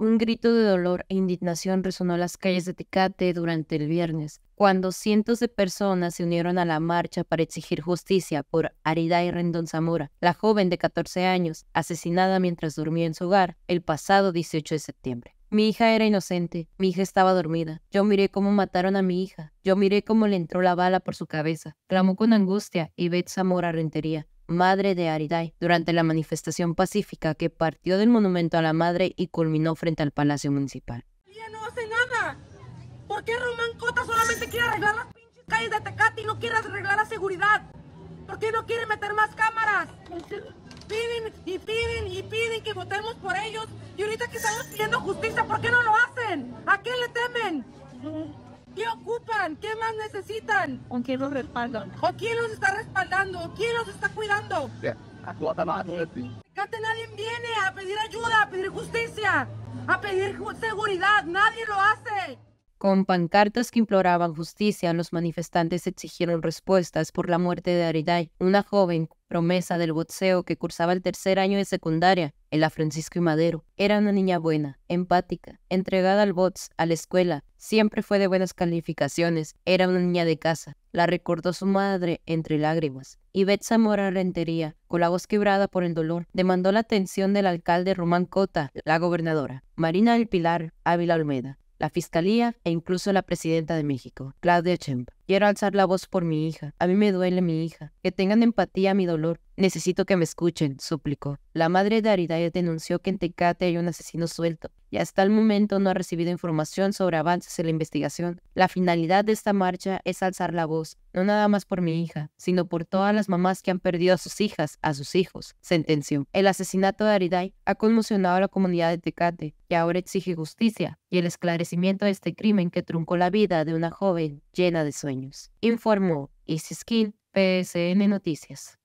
Un grito de dolor e indignación resonó en las calles de Tecate durante el viernes, cuando cientos de personas se unieron a la marcha para exigir justicia por y Rendón Zamora, la joven de 14 años, asesinada mientras dormía en su hogar el pasado 18 de septiembre. Mi hija era inocente, mi hija estaba dormida. Yo miré cómo mataron a mi hija, yo miré cómo le entró la bala por su cabeza, clamó con angustia y Beth Zamora Rentería, madre de Aridai, durante la manifestación pacífica que partió del Monumento a la Madre y culminó frente al Palacio Municipal. Ella no hace nada. ¿Por qué Roman Cota solamente quiere arreglar las pinches calles de Tecate y no quiere arreglar la seguridad? ¿Por qué no quiere meter más cámaras? Piden y piden y piden que votemos por ellos. Y ahorita que estamos pidiendo justicia, ¿por qué no lo hacen? ¿A quién le temen? ¿Qué más necesitan? ¿Con quién los respaldan? o quién los está respaldando? ¿Quién los está cuidando? Acá nadie viene a pedir ayuda, a pedir justicia, a pedir seguridad. Nadie lo hace. Con pancartas que imploraban justicia, los manifestantes exigieron respuestas por la muerte de Aridai, una joven promesa del boxeo que cursaba el tercer año de secundaria en la Francisco y Madero. Era una niña buena, empática, entregada al bots, a la escuela, siempre fue de buenas calificaciones, era una niña de casa. La recordó su madre entre lágrimas. Y Beth Zamora Rentería, con la voz quebrada por el dolor, demandó la atención del alcalde Román Cota, la gobernadora, Marina del Pilar Ávila Olmeda, la Fiscalía e incluso la Presidenta de México, Claudia Sheinbaum. Quiero alzar la voz por mi hija. A mí me duele mi hija. Que tengan empatía a mi dolor. Necesito que me escuchen, suplicó. La madre de Aridai denunció que en Tecate hay un asesino suelto y hasta el momento no ha recibido información sobre avances en la investigación. La finalidad de esta marcha es alzar la voz, no nada más por mi hija, sino por todas las mamás que han perdido a sus hijas, a sus hijos, sentenció. El asesinato de Aridai ha conmocionado a la comunidad de Tecate, que ahora exige justicia y el esclarecimiento de este crimen que truncó la vida de una joven llena de sueños informó skin PSN Noticias.